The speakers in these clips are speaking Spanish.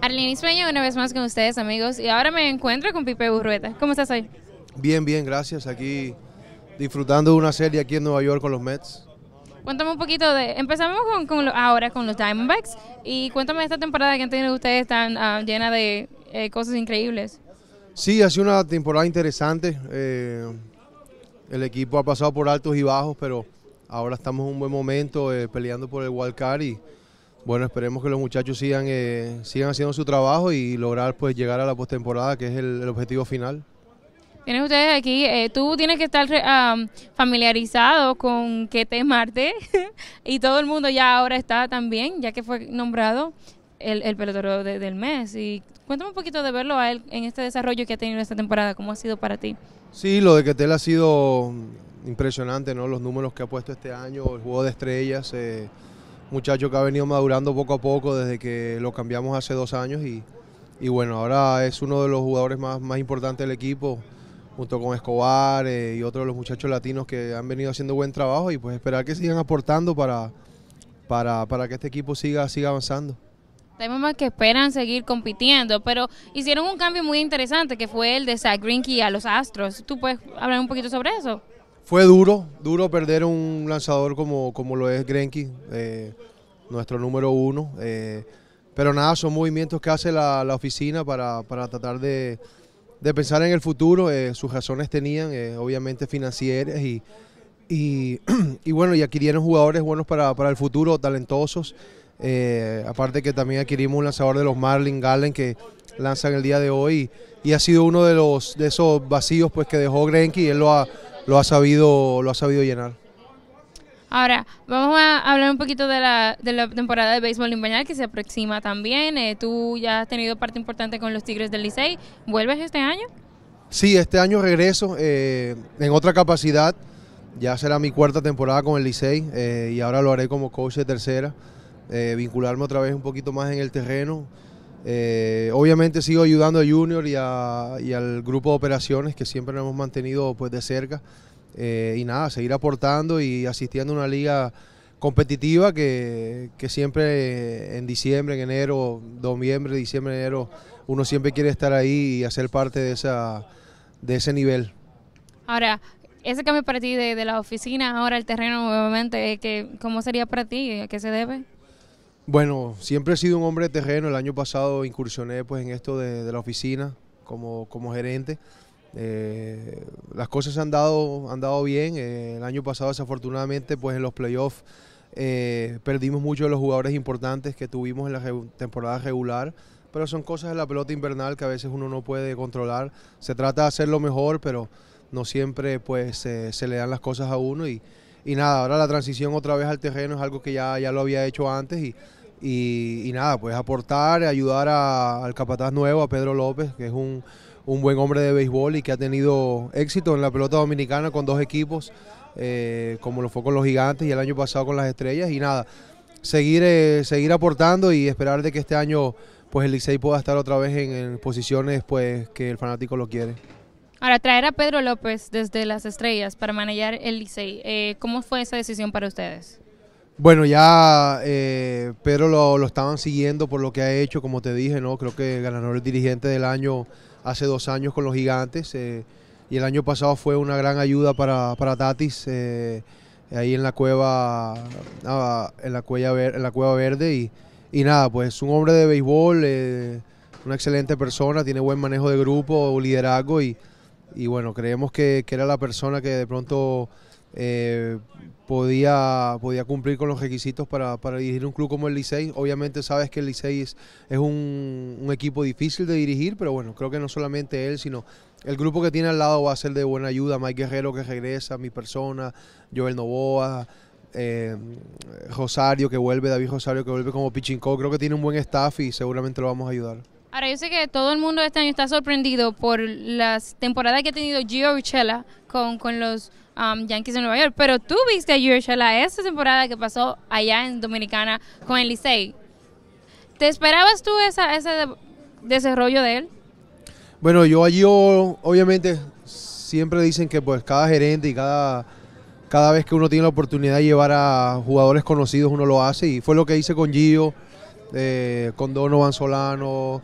Arlene sueño una vez más con ustedes, amigos. Y ahora me encuentro con Pipe Burrueta. ¿Cómo estás hoy? Bien, bien, gracias. Aquí disfrutando de una serie aquí en Nueva York con los Mets. Cuéntame un poquito de. Empezamos con, ahora con los Diamondbacks. Y cuéntame esta temporada que han tenido ustedes tan ah, llena de eh, cosas increíbles. Sí, ha sido una temporada interesante. Eh, el equipo ha pasado por altos y bajos, pero ahora estamos en un buen momento eh, peleando por el Wild Card y bueno, esperemos que los muchachos sigan, eh, sigan haciendo su trabajo y lograr pues llegar a la postemporada, que es el, objetivo final. Tienen ustedes aquí, eh, tú tienes que estar ah, familiarizado con que te Marte y todo el mundo ya ahora está también, ya que fue nombrado el, el pelotero del mes. Y cuéntame un poquito de verlo a él en este desarrollo que ha tenido esta temporada, ¿cómo ha sido para ti? Sí, lo de Ketel ha sido impresionante, ¿no? Los números que ha puesto este año, el juego de estrellas. Eh, muchacho que ha venido madurando poco a poco desde que lo cambiamos hace dos años y, y bueno, ahora es uno de los jugadores más, más importantes del equipo, junto con Escobar eh, y otros de los muchachos latinos que han venido haciendo buen trabajo y pues esperar que sigan aportando para, para, que este equipo siga, siga avanzando. Hay mamás que esperan seguir compitiendo, pero hicieron un cambio muy interesante que fue el de Zach Greenkey a los Astros. ¿Tú puedes hablar un poquito sobre eso? Fue duro, duro perder un lanzador como, como lo es Grenky, eh, nuestro número uno. Eh, pero nada, son movimientos que hace la, oficina para, tratar de, pensar en el futuro. Eh, sus razones tenían, obviamente, financieras y, y, bueno, y adquirieron jugadores buenos para, el futuro, talentosos. aparte que también adquirimos un lanzador de los Marlin Galen que lanzan el día de hoy y, ha sido uno de los de esos vacíos pues que dejó Grenky y él lo ha lo ha sabido, lo ha sabido llenar. Ahora, vamos a hablar un poquito de la, temporada de béisbol invernal que se aproxima también. Eh, tú ya has tenido parte importante con los Tigres del Licey. ¿Vuelves este año? Sí, este año regreso eh, en otra capacidad. Ya será mi cuarta temporada con el Licey eh, y ahora lo haré como coach de tercera. vincularme otra vez un poquito más en el terreno. Eh, obviamente sigo ayudando a Junior y, al grupo de operaciones que siempre nos hemos mantenido pues, de cerca. Eh, y nada, seguir aportando y asistiendo a una liga competitiva que, siempre eh, en diciembre, en enero, noviembre, diciembre, enero, uno siempre quiere estar ahí y hacer parte de, esa, de ese nivel. Ahora, ese cambio para ti de, la oficina ahora el terreno, nuevamente ¿cómo sería para ti? ¿A qué se debe? Bueno, siempre he sido un hombre de terreno. El año pasado incursioné pues, en esto de, la oficina como, como gerente. Eh, las cosas han dado, han bien. Eh, el año pasado, desafortunadamente, pues en los playoffs eh, perdimos muchos de los jugadores importantes que tuvimos en la temporada regular. Pero son cosas de la pelota invernal que a veces uno no puede controlar. Se trata de hacer lo mejor, pero no siempre pues se le dan las cosas a uno y y nada, ahora la transición otra vez al terreno es algo que ya, ya lo había hecho antes y, nada, pues aportar, ayudar al capataz nuevo, a Pedro López, que es un, un, buen hombre de béisbol y que ha tenido éxito en la pelota dominicana con dos equipos, eh, como lo fue con los gigantes y el año pasado con las estrellas y nada, seguir, eh, seguir aportando y esperar de que este año pues el Licey pueda estar otra vez en, en posiciones pues que el fanático lo quiere. Ahora, traer a Pedro López desde las estrellas para manejar el Licey, eh, ¿cómo fue esa decisión para ustedes? Bueno, ya eh, Pedro lo, estaban siguiendo por lo que ha hecho, como te dije, ¿no? Creo que ganador el dirigente del año hace dos años con los gigantes. Eh, y el año pasado fue una gran ayuda para, para Tatis ahí en la cueva ah, en la cueva verde, en la cueva verde y, nada pues un hombre de béisbol una excelente persona tiene buen manejo de grupo liderazgo y y bueno, creemos que, era la persona que de pronto eh, podía, podía cumplir con los requisitos para, para, dirigir un club como el Licey. Obviamente sabes que el Licey es, un, equipo difícil de dirigir, pero bueno, creo que no solamente él, sino el grupo que tiene al lado va a ser de buena ayuda. Mike Guerrero que regresa, mi persona, Joel Novoa. Eh, Rosario que vuelve, David Rosario que vuelve como pitching creo que tiene un buen staff y seguramente lo vamos a ayudar. Ahora, yo sé que todo el mundo este año está sorprendido por las temporadas que ha tenido Gio Urchela con, los um, Yankees de Nueva York, pero tú viste a Gio Urchela esa temporada que pasó allá en Dominicana con el Licey. ¿Te esperabas tú esa, ese desarrollo de él? Bueno, yo a Gio, obviamente, siempre dicen que pues cada gerente y cada, cada vez que uno tiene la oportunidad de llevar a jugadores conocidos, uno lo hace, y fue lo que hice con Gio. Eh, con Donovan Solano,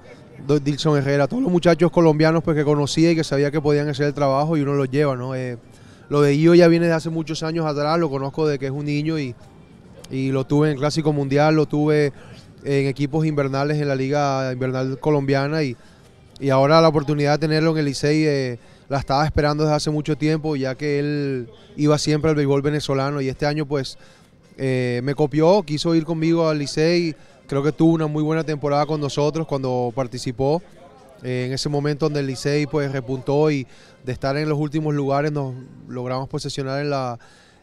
Dilson Herrera, todos los muchachos colombianos pues, que conocía y que sabía que podían hacer el trabajo y uno los lleva, ¿no? Eh, lo de Io ya viene de hace muchos años atrás, lo conozco de que es un niño y, y lo tuve en Clásico Mundial, lo tuve en equipos invernales en la Liga Invernal Colombiana y, y ahora la oportunidad de tenerlo en el Licey eh, la estaba esperando desde hace mucho tiempo, ya que él iba siempre al béisbol venezolano y este año pues eh, me copió, quiso ir conmigo al Licey Creo que tuvo una muy buena temporada con nosotros cuando participó. Eh, en ese momento donde el Licey pues repuntó y de estar en los últimos lugares nos logramos posesionar en la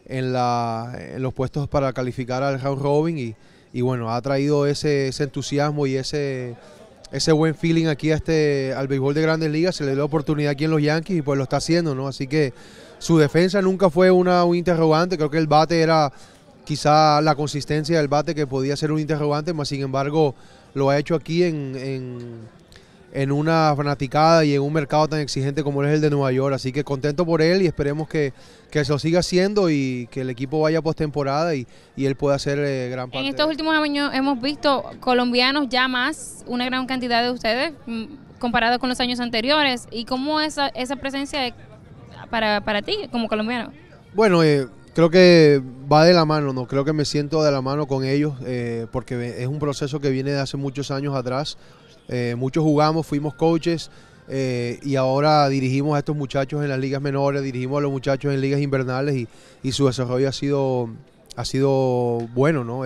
en, la, los puestos para calificar al round robin y, bueno, ha traído ese, entusiasmo y ese, ese buen feeling aquí este, al béisbol de grandes ligas, se le dio oportunidad aquí en los Yankees y pues lo está haciendo, ¿no? Así que su defensa nunca fue una, un interrogante, creo que el bate era quizá la consistencia del bate que podía ser un interrogante, más sin embargo lo ha hecho aquí en, una fanaticada y en un mercado tan exigente como es el de Nueva York. Así que contento por él y esperemos que, que siga haciendo y que el equipo vaya postemporada y, y él pueda hacer eh, gran parte. En estos últimos años hemos visto colombianos ya más, una gran cantidad de ustedes, mm, comparado con los años anteriores. ¿Y cómo es esa, esa presencia para, para ti como colombiano? Bueno, eh, creo que va de la mano, ¿no? Creo que me siento de la mano con ellos eh, porque es un proceso que viene de hace muchos años atrás. Eh, muchos jugamos, fuimos coaches eh, y ahora dirigimos a estos muchachos en las ligas menores, dirigimos a los muchachos en ligas invernales y, su desarrollo ha sido, ha sido bueno, ¿no?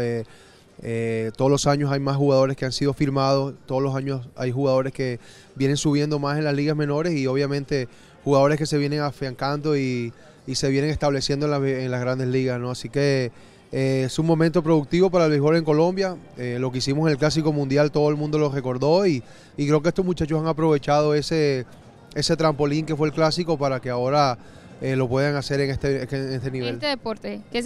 todos los años hay más jugadores que han sido firmados, todos los años hay jugadores que vienen subiendo más en las ligas menores y obviamente jugadores que se vienen afiancando y y se vienen estableciendo en, las grandes ligas, ¿no? Así que eh, es un momento productivo para el béisbol en Colombia. Eh, lo que hicimos en el Clásico Mundial todo el mundo lo recordó y, creo que estos muchachos han aprovechado ese, ese trampolín que fue el Clásico para que ahora eh, lo puedan hacer este, en este, nivel. Este deporte, ¿qué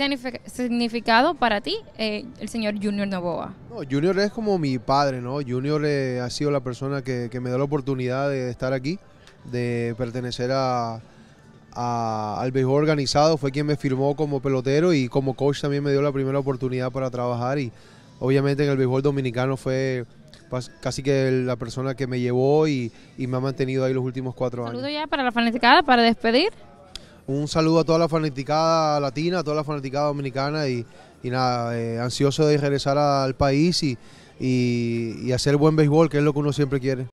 significado para ti el señor Junior Novoa? No, Junior es como mi padre, ¿no? Junior ha sido la persona que, que, me da la oportunidad de estar aquí, de pertenecer a, al béisbol organizado, fue quien me firmó como pelotero y como coach también me dio la primera oportunidad para trabajar y obviamente en el béisbol dominicano fue casi que la persona que me llevó y, me ha mantenido ahí los últimos cuatro años. Saludo ya para la fanaticada, para despedir. Un saludo a toda la fanaticada latina, a toda la fanaticada dominicana y, nada, eh, ansioso de regresar al país y hacer buen béisbol, que es lo que uno siempre quiere.